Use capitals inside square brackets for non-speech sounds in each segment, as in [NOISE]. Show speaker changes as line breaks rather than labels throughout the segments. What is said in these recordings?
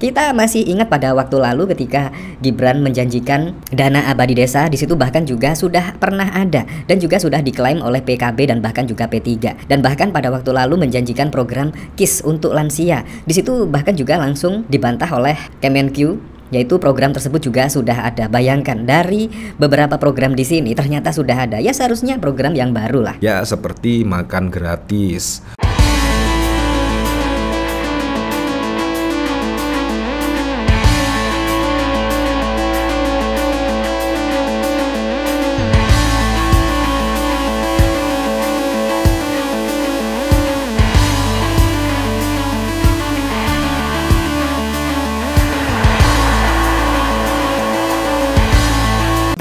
Kita masih ingat pada waktu lalu ketika Gibran menjanjikan dana abadi desa, di situ bahkan juga sudah pernah ada dan juga sudah diklaim oleh PKB dan bahkan juga P3. Dan bahkan pada waktu lalu menjanjikan program KIS untuk lansia. Di situ bahkan juga langsung dibantah oleh Kemenq yaitu program tersebut juga sudah ada. Bayangkan dari beberapa program di sini ternyata sudah ada. Ya seharusnya program yang baru lah. Ya seperti makan gratis.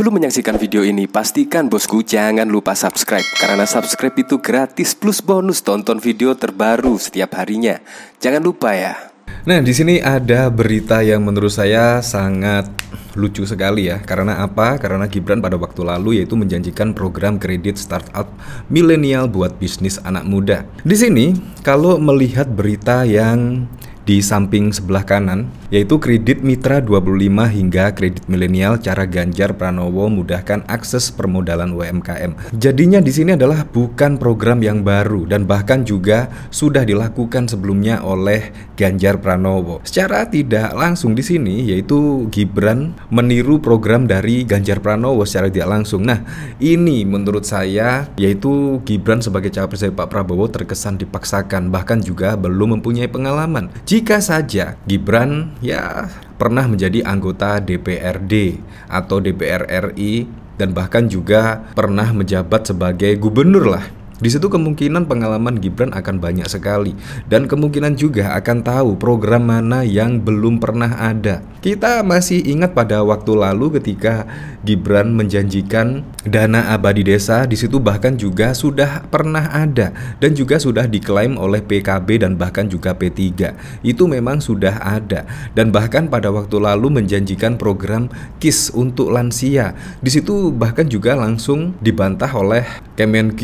Sebelum menyaksikan video ini, pastikan bosku jangan lupa subscribe Karena subscribe itu gratis plus bonus tonton video terbaru setiap harinya Jangan lupa ya Nah, di sini ada berita yang menurut saya sangat lucu sekali ya. Karena apa? Karena Gibran pada waktu lalu yaitu menjanjikan program kredit startup milenial buat bisnis anak muda. Di sini, kalau melihat berita yang di samping sebelah kanan, yaitu kredit mitra 25 hingga kredit milenial cara Ganjar Pranowo mudahkan akses permodalan UMKM. Jadinya di sini adalah bukan program yang baru dan bahkan juga sudah dilakukan sebelumnya oleh Ganjar Pranowo. Secara tidak langsung di sini yaitu Gibran meniru program dari Ganjar Pranowo secara tidak langsung. Nah, ini menurut saya yaitu Gibran sebagai cawapres dari Pak Prabowo terkesan dipaksakan bahkan juga belum mempunyai pengalaman. Jika jika saja Gibran ya pernah menjadi anggota DPRD atau DPR RI dan bahkan juga pernah menjabat sebagai gubernur lah di situ kemungkinan pengalaman Gibran akan banyak sekali dan kemungkinan juga akan tahu program mana yang belum pernah ada. Kita masih ingat pada waktu lalu ketika Gibran menjanjikan dana abadi desa, di situ bahkan juga sudah pernah ada dan juga sudah diklaim oleh PKB dan bahkan juga P3. Itu memang sudah ada dan bahkan pada waktu lalu menjanjikan program KIS untuk lansia. Di situ bahkan juga langsung dibantah oleh Kemenq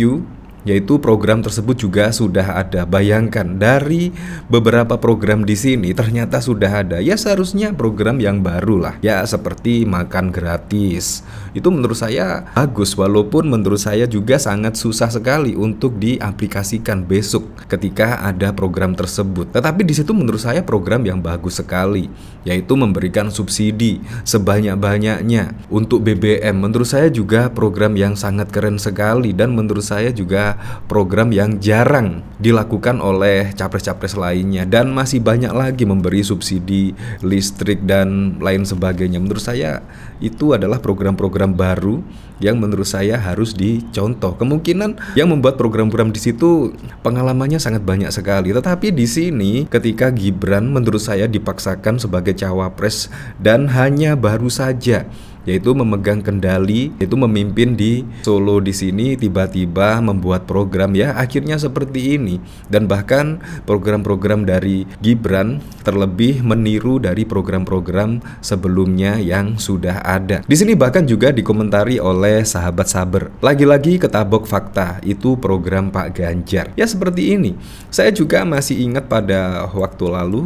yaitu program tersebut juga sudah ada. Bayangkan dari beberapa program di sini ternyata sudah ada. Ya seharusnya program yang baru lah. Ya seperti makan gratis. Itu menurut saya bagus walaupun menurut saya juga sangat susah sekali untuk diaplikasikan besok ketika ada program tersebut. Tetapi di situ menurut saya program yang bagus sekali yaitu memberikan subsidi sebanyak-banyaknya untuk BBM. Menurut saya juga program yang sangat keren sekali dan menurut saya juga program yang jarang dilakukan oleh capres-capres lainnya dan masih banyak lagi memberi subsidi listrik dan lain sebagainya. Menurut saya itu adalah program-program baru yang menurut saya harus dicontoh. Kemungkinan yang membuat program-program di situ pengalamannya sangat banyak sekali. Tetapi di sini ketika Gibran menurut saya dipaksakan sebagai cawapres dan hanya baru saja yaitu memegang kendali, yaitu memimpin di Solo di sini tiba-tiba membuat program ya akhirnya seperti ini dan bahkan program-program dari Gibran terlebih meniru dari program-program sebelumnya yang sudah ada. Di sini bahkan juga dikomentari oleh sahabat Saber. Lagi-lagi ketabok fakta itu program Pak Ganjar. Ya seperti ini. Saya juga masih ingat pada waktu lalu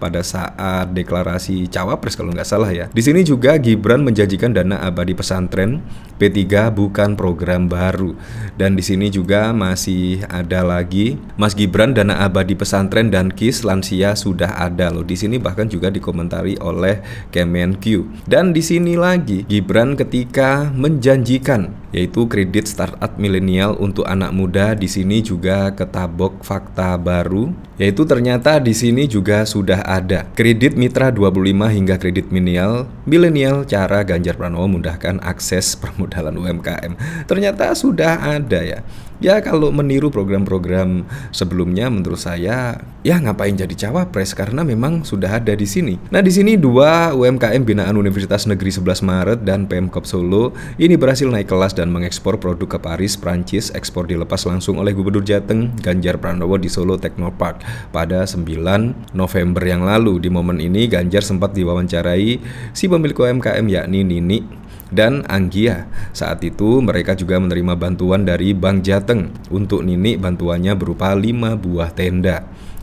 pada saat deklarasi cawapres kalau nggak salah ya. Di sini juga Gibran menjanjikan dana abadi pesantren P3 bukan program baru. Dan di sini juga masih ada lagi Mas Gibran dana abadi pesantren dan KIS lansia sudah ada loh. Di sini bahkan juga dikomentari oleh Kemenq. Dan di sini lagi Gibran ketika menjanjikan yaitu kredit startup milenial untuk anak muda di sini juga ketabok fakta baru yaitu ternyata di sini juga sudah ada kredit mitra 25 hingga kredit milenial milenial cara Ganjar Pranowo mudahkan akses permodalan permodalan UMKM. Ternyata sudah ada ya. Ya kalau meniru program-program sebelumnya menurut saya ya ngapain jadi cawapres karena memang sudah ada di sini. Nah di sini dua UMKM binaan Universitas Negeri 11 Maret dan Pemkop Solo ini berhasil naik kelas dan mengekspor produk ke Paris, Prancis. Ekspor dilepas langsung oleh Gubernur Jateng Ganjar Pranowo di Solo Technopark pada 9 November yang lalu. Di momen ini Ganjar sempat diwawancarai si pemilik UMKM yakni Nini dan Anggia. Saat itu mereka juga menerima bantuan dari Bank Jateng. Untuk Nini bantuannya berupa 5 buah tenda.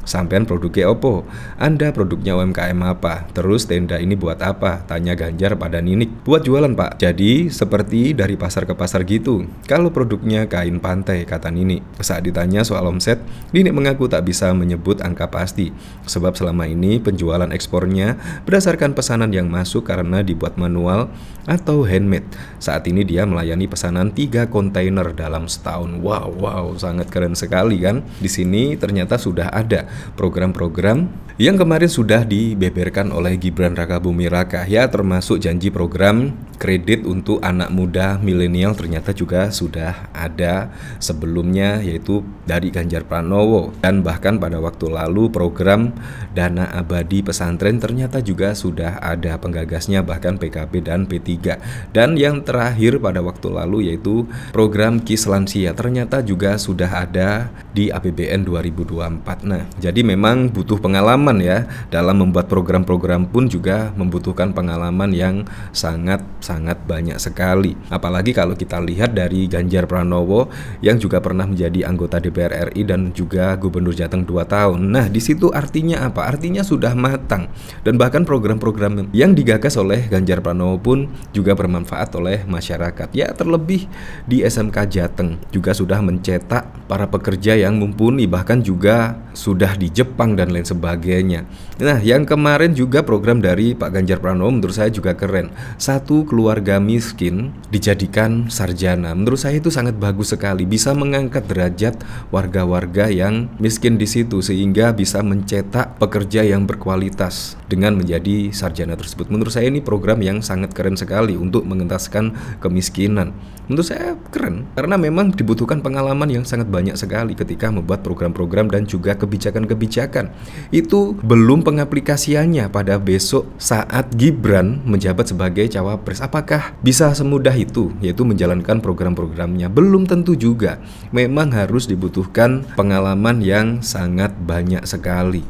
Sampean produknya opo? Anda produknya UMKM apa? Terus tenda ini buat apa? Tanya Ganjar pada Ninik. Buat jualan pak. Jadi seperti dari pasar ke pasar gitu. Kalau produknya kain pantai kata Ninik. Saat ditanya soal omset, Ninik mengaku tak bisa menyebut angka pasti. Sebab selama ini penjualan ekspornya berdasarkan pesanan yang masuk karena dibuat manual atau handmade. Saat ini dia melayani pesanan 3 kontainer dalam setahun. Wow, wow, sangat keren sekali kan? Di sini ternyata sudah ada program-program yang kemarin sudah dibeberkan oleh Gibran Raka Bumi Raka ya termasuk janji program kredit untuk anak muda milenial ternyata juga sudah ada sebelumnya yaitu dari Ganjar Pranowo dan bahkan pada waktu lalu program dana abadi pesantren ternyata juga sudah ada penggagasnya bahkan PKB dan P3 dan yang terakhir pada waktu lalu yaitu program KIS lansia ternyata juga sudah ada di APBN 2024 nah jadi memang butuh pengalaman ya dalam membuat program-program pun juga membutuhkan pengalaman yang sangat sangat banyak sekali. Apalagi kalau kita lihat dari Ganjar Pranowo yang juga pernah menjadi anggota DPR RI dan juga Gubernur Jateng 2 tahun. Nah, di situ artinya apa? Artinya sudah matang dan bahkan program-program yang digagas oleh Ganjar Pranowo pun juga bermanfaat oleh masyarakat. Ya, terlebih di SMK Jateng juga sudah mencetak para pekerja yang mumpuni bahkan juga sudah di Jepang dan lain sebagainya. Nah, yang kemarin juga program dari Pak Ganjar Pranowo menurut saya juga keren. Satu keluarga miskin dijadikan sarjana. Menurut saya itu sangat bagus sekali, bisa mengangkat derajat warga-warga yang miskin di situ sehingga bisa mencetak pekerja yang berkualitas dengan menjadi sarjana tersebut. Menurut saya ini program yang sangat keren sekali untuk mengentaskan kemiskinan. Menurut saya keren karena memang dibutuhkan pengalaman yang sangat banyak sekali ketika membuat program-program dan juga kebijakan-kebijakan. Itu belum pengaplikasiannya pada besok saat Gibran menjabat sebagai cawapres apakah bisa semudah itu yaitu menjalankan program-programnya? Belum tentu juga. Memang harus dibutuhkan pengalaman yang sangat banyak sekali.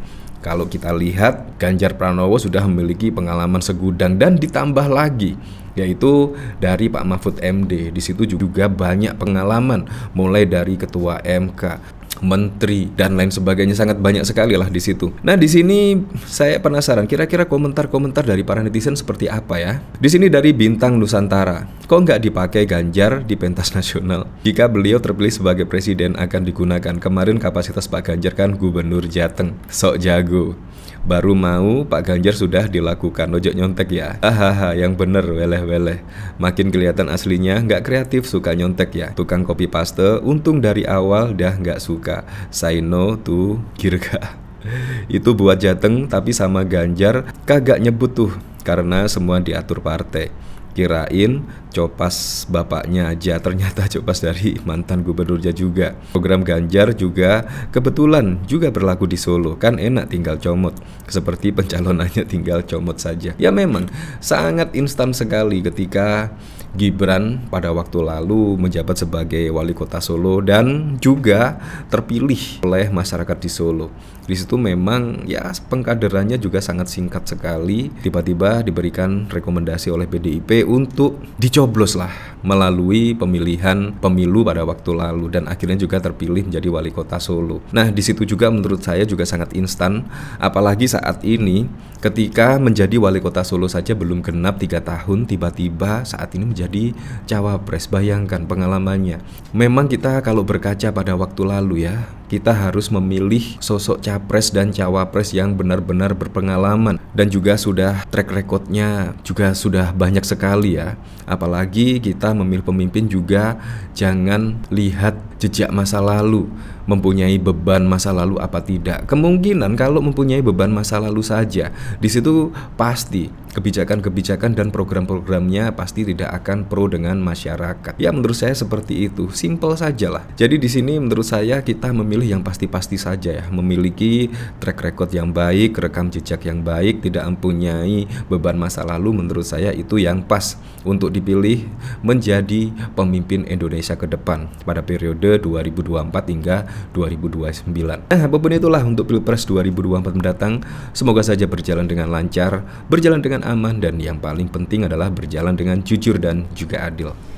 Kalau kita lihat, Ganjar Pranowo sudah memiliki pengalaman segudang dan ditambah lagi yaitu dari Pak Mahfud MD. Di situ juga banyak pengalaman mulai dari ketua MK, menteri dan lain sebagainya sangat banyak sekali lah di situ. Nah, di sini saya penasaran kira-kira komentar-komentar dari para netizen seperti apa ya? Di sini dari Bintang Nusantara, kok nggak dipakai Ganjar di pentas nasional? Jika beliau terpilih sebagai presiden akan digunakan. Kemarin kapasitas Pak Ganjar kan Gubernur Jateng. Sok jago. Baru mau Pak Ganjar sudah dilakukan Ojok nyontek ya Hahaha yang bener weleh-weleh Makin kelihatan aslinya nggak kreatif suka nyontek ya Tukang kopi paste untung dari awal dah nggak suka Say no to Girga [LAUGHS] itu buat Jateng tapi sama Ganjar kagak nyebut tuh karena semua diatur partai. Kirain copas bapaknya aja, ternyata copas dari mantan gubernurnya juga. Program Ganjar juga kebetulan juga berlaku di Solo, kan enak tinggal comot. Seperti pencalonannya tinggal comot saja. Ya memang sangat instan sekali ketika Gibran pada waktu lalu menjabat sebagai wali kota Solo dan juga terpilih oleh masyarakat di Solo. Di situ memang ya pengkaderannya juga sangat singkat sekali. Tiba-tiba diberikan rekomendasi oleh PDIP untuk dicoblos lah melalui pemilihan pemilu pada waktu lalu dan akhirnya juga terpilih menjadi wali kota Solo. Nah, di situ juga menurut saya juga sangat instan, apalagi saat ini ketika menjadi wali kota Solo saja belum genap tiga tahun, tiba-tiba saat ini menjadi cawapres. Bayangkan pengalamannya. Memang kita kalau berkaca pada waktu lalu ya, kita harus memilih sosok capres dan cawapres yang benar-benar berpengalaman dan juga sudah track recordnya juga sudah banyak sekali ya. Apalagi kita memilih pemimpin juga jangan lihat jejak masa lalu mempunyai beban masa lalu apa tidak. Kemungkinan kalau mempunyai beban masa lalu saja, di situ pasti kebijakan-kebijakan dan program-programnya pasti tidak akan pro dengan masyarakat. Ya menurut saya seperti itu, simple sajalah. Jadi di sini menurut saya kita memilih yang pasti-pasti saja ya, memiliki track record yang baik, rekam jejak yang baik, tidak mempunyai beban masa lalu menurut saya itu yang pas untuk dipilih menjadi pemimpin Indonesia ke depan pada periode 2024 hingga 2029. Nah, apapun itulah untuk Pilpres 2024 mendatang, semoga saja berjalan dengan lancar, berjalan dengan aman, dan yang paling penting adalah berjalan dengan jujur dan juga adil.